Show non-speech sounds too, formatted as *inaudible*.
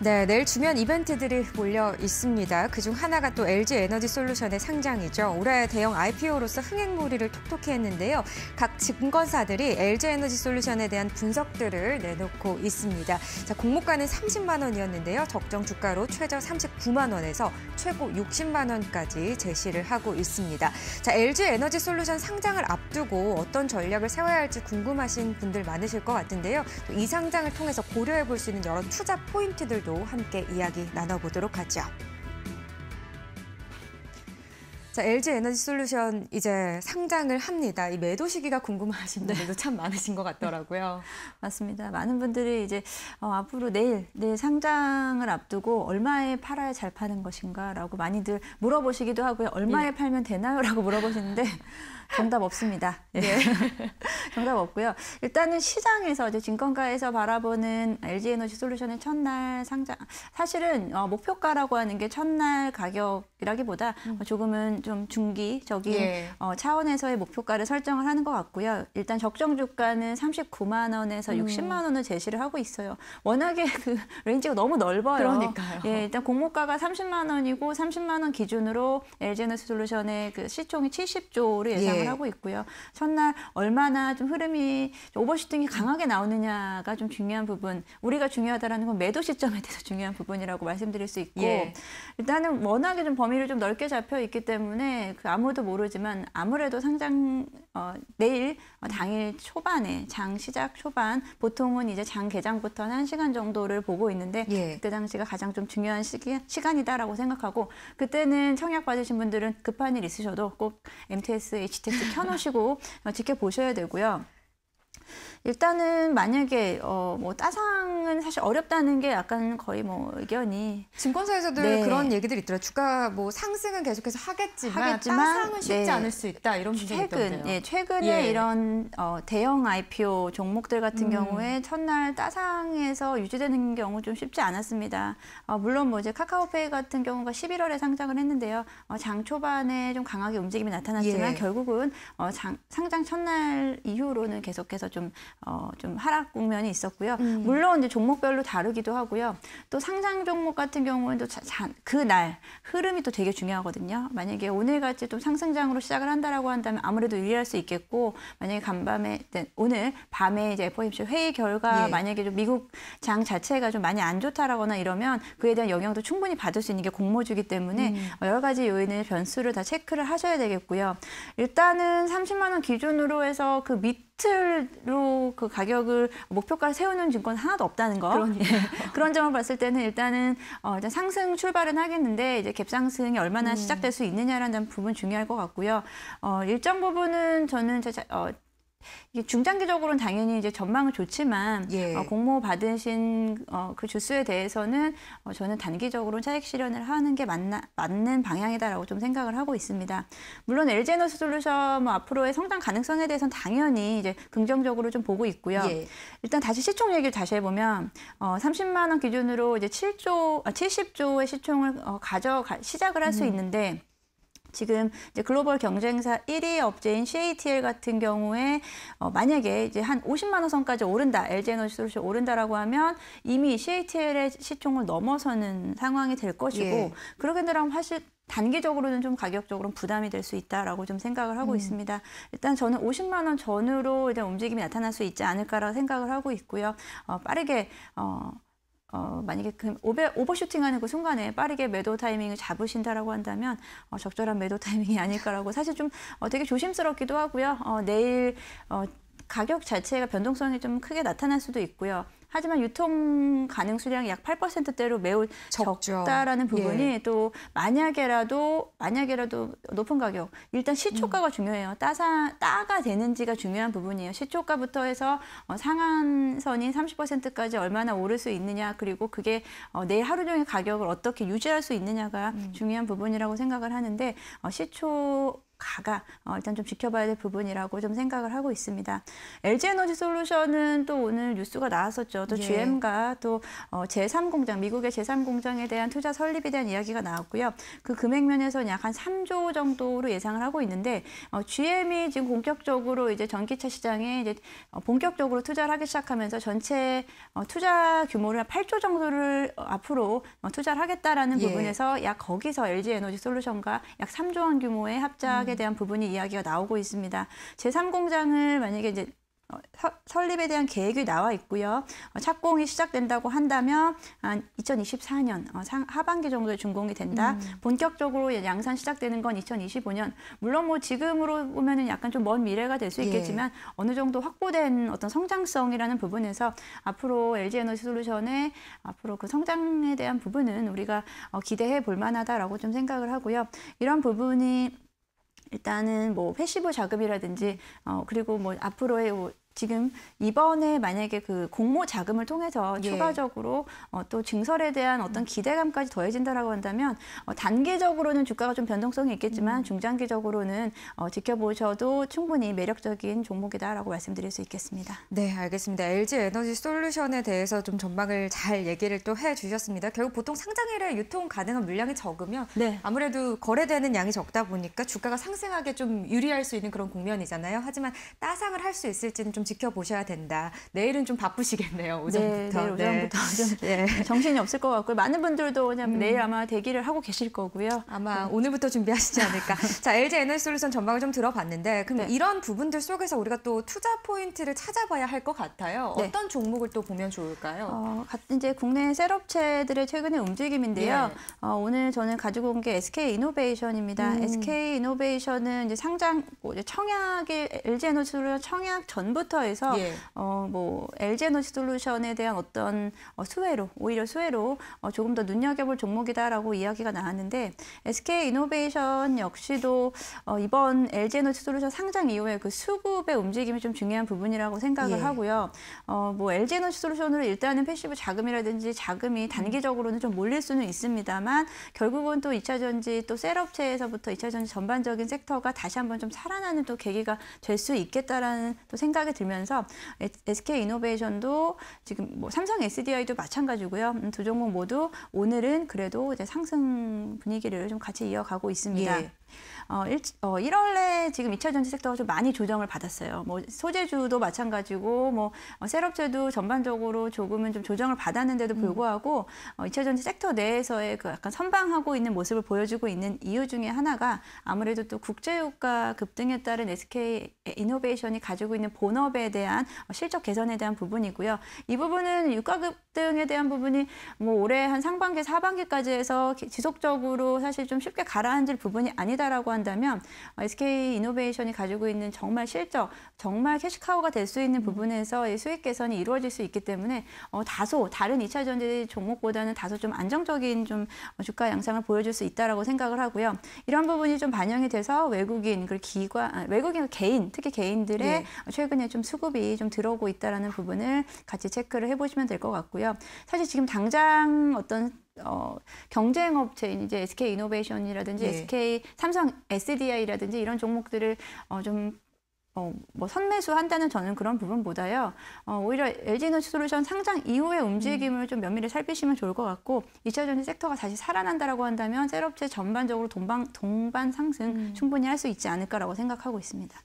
네, 내일 주면 이벤트들이 몰려 있습니다. 그 중 하나가 또 LG 에너지 솔루션의 상장이죠. 올해 대형 IPO로서 흥행몰이를 톡톡히 했는데요. 각 증권사들이 LG 에너지 솔루션에 대한 분석들을 내놓고 있습니다. 자, 공모가는 30만 원이었는데요. 적정 주가로 최저 39만 원에서 최고 60만 원까지 제시를 하고 있습니다. 자, LG 에너지 솔루션 상장을 앞두고 어떤 전략을 세워야 할지 궁금하신 분들 많으실 것 같은데요. 또 이 상장을 통해서 고려해 볼 수 있는 여러 투자 포인트들도 함께 이야기 나눠보도록 하죠. 자, LG 에너지 솔루션 이제 상장을 합니다. 이 매도 시기가 궁금하신 네. 분들도 네. 참 많으신 것 같더라고요. *laughs* 맞습니다. 많은 분들이 이제 어, 앞으로 내일 내 상장을 앞두고 얼마에 팔아야 잘 파는 것인가라고 많이들 물어보시기도 하고요. 얼마에 예. 팔면 되나요라고 물어보시는데 *laughs* 정답 없습니다. 예. 네. *laughs* 정답 없고요. 일단은 시장에서 이제 증권가에서 바라보는 LG 에너지 솔루션의 첫날 상장 사실은 어, 목표가라고 하는 게 첫날 가격이라기보다 음. 조금은 좀 중기적인 예. 어, 차원에서의 목표가를 설정을 하는 것 같고요. 일단 적정 주가는 39만 원에서 음. 60만 원을 제시를 하고 있어요. 워낙에 *laughs* 그 레인지가 너무 넓어요. 그러니까요. 예, 일단 공모가가 30만 원이고 30만 원 기준으로 LG에너지솔루션의 그 시총이 70조를 예상을 예. 하고 있고요. 첫날 얼마나 좀 흐름이 오버슈팅이 강하게 나오느냐가 좀 중요한 부분. 우리가 중요하다라는 건 매도 시점에 대해서 중요한 부분이라고 말씀드릴 수 있고 예. 일단은 워낙에 좀 범위를 좀 넓게 잡혀 있기 때문에 때문에 그 아무도 모르지만 아무래도 상장 어, 내일 어, 당일 초반에 장 시작 초반 보통은 이제 장 개장부터 한 1시간 정도를 보고 있는데 예. 그때 당시가 가장 좀 중요한 시기, 시간이다라고 생각하고 그때는 청약 받으신 분들은 급한 일 있으셔도 꼭 MTS, HTS 켜놓으시고 어, 지켜보셔야 되고요. 일단은 만약에 어뭐 따상은 사실 어렵다는 게 약간 거의 뭐 의견이 증권사에서도 네. 그런 얘기들 있더라. 주가 뭐 상승은 계속해서 하겠지만, 하겠지만 따상은 쉽지 네. 않을 수 있다 이런 분석이 최근 예, 최근에 예. 이런 어, 대형 IPO 종목들 같은 음. 경우에 첫날 따상에서 유지되는 경우 좀 쉽지 않았습니다. 어, 물론 뭐 이제 카카오페이 같은 경우가 11월에 상장을 했는데요. 어, 장 초반에 좀 강하게 움직임이 나타났지만 예. 결국은 어, 장, 상장 첫날 이후로는 계속해서 좀 좀, 어, 좀 하락 국면이 있었고요. 음. 물론 이제 종목별로 다르기도 하고요. 또 상장 종목 같은 경우에도그날 흐름이 또 되게 중요하거든요. 만약에 오늘같이 또 상승장으로 시작을 한다라고 한다면 아무래도 유리할 수 있겠고 만약에 간밤에 네, 오늘 밤에 이제 FOMC 회의 결과 예. 만약에 좀 미국 장 자체가 좀 많이 안 좋다라거나 이러면 그에 대한 영향도 충분히 받을 수 있는 게 공모주기 때문에 음. 뭐 여러 가지 요인을 변수를 다 체크를 하셔야 되겠고요. 일단은 30만 원 기준으로 해서 그밑에 시트로 그 가격을 목표가를 세우는 증권 하나도 없다는 거. 그 *laughs* 그런 점을 봤을 때는 일단은 어, 일단 상승 출발은 하겠는데 이제 갭상승이 얼마나 음. 시작될 수 있느냐라는 부분 중요할 것 같고요. 어, 일정 부분은 저는 제, 어, 이게 중장기적으로는 당연히 이제 전망은 좋지만 예. 어, 공모 받으신 어, 그 주수에 대해서는 어, 저는 단기적으로는 차익 실현을 하는 게 맞나, 맞는 방향이다라고 좀 생각을 하고 있습니다. 물론 엘제에너 솔루션 뭐 앞으로의 성장 가능성에 대해서는 당연히 이제 긍정적으로 좀 보고 있고요. 예. 일단 다시 시총 얘기를 다시 해보면 어, 30만 원 기준으로 이제 7조, 아, 70조의 시총을 어, 가져 시작을 할수 음. 있는데 지금 이제 글로벌 경쟁사 1위 업체인 CATL 같은 경우에 어, 만약에 이제 한 50만 원 선까지 오른다, LG 에너지 솔루션 오른다라고 하면 이미 CATL의 시총을 넘어서는 상황이 될 것이고 예. 그러게 되면 사실 단기적으로는 좀 가격적으로는 부담이 될 수 있다라고 좀 생각을 하고 음. 있습니다. 일단 저는 50만 원 전후로 이제 움직임이 나타날 수 있지 않을까라고 생각을 하고 있고요. 어, 빠르게 어, 어, 만약에 그 오베, 오버슈팅하는 그 순간에 빠르게 매도 타이밍을 잡으신다라고 한다면 어, 적절한 매도 타이밍이 아닐까라고 사실 좀 어, 되게 조심스럽기도 하고요. 어, 내일 어, 가격 자체가 변동성이 좀 크게 나타날 수도 있고요. 하지만 유통 가능 수량이 약 8%대로 매우 적죠. 적다라는 예. 부분이 예. 또 만약에라도 만약에라도 높은 가격 일단 시초가가 음. 중요해요. 따사 따가 되는지가 중요한 부분이에요. 시초가부터 해서 어, 상한선이 30%까지 얼마나 오를 수 있느냐 그리고 그게 어, 내일 하루 종일 가격을 어떻게 유지할 수 있느냐가 음. 중요한 부분이라고 생각을 하는데 어, 시초 가가 어, 일단 좀 지켜봐야 될 부분이라고 좀 생각을 하고 있습니다. LG 에너지 솔루션은 또 오늘 뉴스가 나왔었죠. 또 예. GM과 또 어, 제3공장, 미국의 제3공장에 대한 투자 설립에 대한 이야기가 나왔고요. 그 금액 면에서는 약 한 3조 정도로 예상을 하고 있는데 GM이 어, 지금 본격적으로 이제 전기차 시장에 이제 본격적으로 투자를 하기 시작하면서 전체 투자 규모를 8조 정도를 앞으로 투자를 하겠다라는 예. 부분에서 약 거기서 LG 에너지 솔루션과 약 3조 원 규모의 합작 공약에 대한 부분이 이야기가 나오고 있습니다. 제3공장을 만약에 이제 어, 서, 설립에 대한 계획이 나와 있고요. 어, 착공이 시작된다고 한다면 한 2024년 어, 상, 하반기 정도에 준공이 된다. 음. 본격적으로 양산 시작되는 건 2025년. 물론 뭐 지금으로 보면은 약간 좀 먼 미래가 될수 예. 있겠지만 예. 어느 정도 확보된 어떤 성장성이라는 부분에서 앞으로 LG 에너지 솔루션의 앞으로 그 성장에 대한 부분은 우리가 기대해 볼 만하다라고 좀 생각을 하고요. 이런 부분이 일단은 뭐 패시브 자금이라든지 어 그리고 뭐 앞으로의 뭐 지금 이번에 만약에 그 공모 자금을 통해서 예. 추가적으로 어, 또 증설에 대한 어떤 기대감까지 더해진다라고 한다면 어, 단기적으로는 주가가 좀 변동성이 있겠지만 음. 중장기적으로는 어, 지켜보셔도 충분히 매력적인 종목이다라고 말씀드릴 수 있겠습니다. 네, 알겠습니다. LG 에너지 솔루션에 대해서 좀 전망을 잘 얘기를 또 해주셨습니다. 결국 보통 상장일에 유통 가능한 물량이 적으면 네. 아무래도 거래되는 양이 적다 보니까 주가가 상승하게 좀 유리할 수 있는 그런 국면이잖아요. 하지만 따상을 할 수 있을지는 좀 지켜보셔야 된다. 내일은 좀 바쁘시겠네요. 네, 오전부터. 네, 내일 오전부터 네. 좀 *laughs* 네. 정신이 없을 것 같고요. 많은 분들도 그냥 음. 내일 아마 대기를 하고 계실 거고요. 아마 음. 오늘부터 준비하시지 않을까. *laughs* 자, LG 에너지솔루션 전망을 좀 들어봤는데 그럼 네. 이런 부분들 속에서 우리가 또 투자 포인트를 찾아봐야 할 것 같아요. 어떤 종목을 또 보면 좋을까요? 어, 이제 국내 셀업체들의 최근의 움직임인데요. 어, 오늘 저는 가지고 온 게 SK 이노베이션입니다. 음. SK 이노베이션은 이제 상장 뭐 청약의 LG 에너지솔루션 청약 전부터 센터에서 예. 어뭐 엘제노시 솔루션에 대한 어떤 어, 수혜로 오히려 수혜로 어, 조금 더 눈여겨볼 종목이다라고 이야기가 나왔는데 SK 이노베이션 역시도 어, 이번 엘제노시 솔루션 상장 이후에 그 수급의 움직임이 좀 중요한 부분이라고 생각을 예. 하고요. 어뭐 엘제노시 솔루션으로 일단은 패시브 자금이라든지 자금이 음. 단기적으로는 좀 몰릴 수는 있습니다만 결국은 또 2차 전지 또 셀업체에서부터 2차 전지 전반적인 섹터가 다시 한번 좀 살아나는 또 계기가 될 수 있겠다라는 또 생각이 듭니다. 들면서 SK 이노베이션도 지금 뭐 삼성 SDI도 마찬가지고요. 두 종목 모두 오늘은 그래도 이제 상승 분위기를 좀 같이 이어가고 있습니다. 예. 어, 일, 어, 1월 내 지금 2차 전지 섹터가 좀 많이 조정을 받았어요. 뭐 소재주도 마찬가지고 뭐 어, 셋업체도 전반적으로 조금은 좀 조정을 받았는데도 음. 불구하고 음. 어, 2차 전지 섹터 내에서의 그 약간 선방하고 있는 모습을 보여주고 있는 이유 중에 하나가 아무래도 또 국제유가 급등에 따른 SK 이노베이션이 가지고 있는 본업에 대한 어, 실적 개선에 대한 부분이고요. 이 부분은 유가 급등에 대한 부분이 뭐 올해 한 상반기, 사반기까지 해서 지속적으로 사실 좀 쉽게 가라앉을 부분이 아니 아니다라고 한다면 SK 이노베이션이 가지고 있는 정말 실적, 정말 캐시카우가 될 수 있는 음. 부분에서의 수익 개선이 이루어질 수 있기 때문에 어, 다소 다른 2차 전지 종목보다는 다소 좀 안정적인 좀 주가 양상을 보여줄 수 있다라고 생각을 하고요. 이런 부분이 좀 반영이 돼서 외국인 그 기관, 아, 외국인 개인, 특히 개인들의 네. 최근에 좀 수급이 좀 들어오고 있다라는 부분을 같이 체크를 해보시면 될 것 같고요. 사실 지금 당장 어떤 어, 경쟁업체인 이제 SK 이노베이션이라든지 네. 예. SK 삼성 SDI라든지 이런 종목들을 어, 좀 어, 뭐 선매수한다는 저는 그런 부분보다요. 어, 오히려 l g 노너솔루션 상장 이후의 움직임을 음. 좀 면밀히 살피시면 좋을 것 같고 2차 전지 섹터가 다시 살아난다라고 한다면 셀업체 전반적으로 동반, 동반 상승 음. 충분히 할 수 있지 않을까라고 생각하고 있습니다.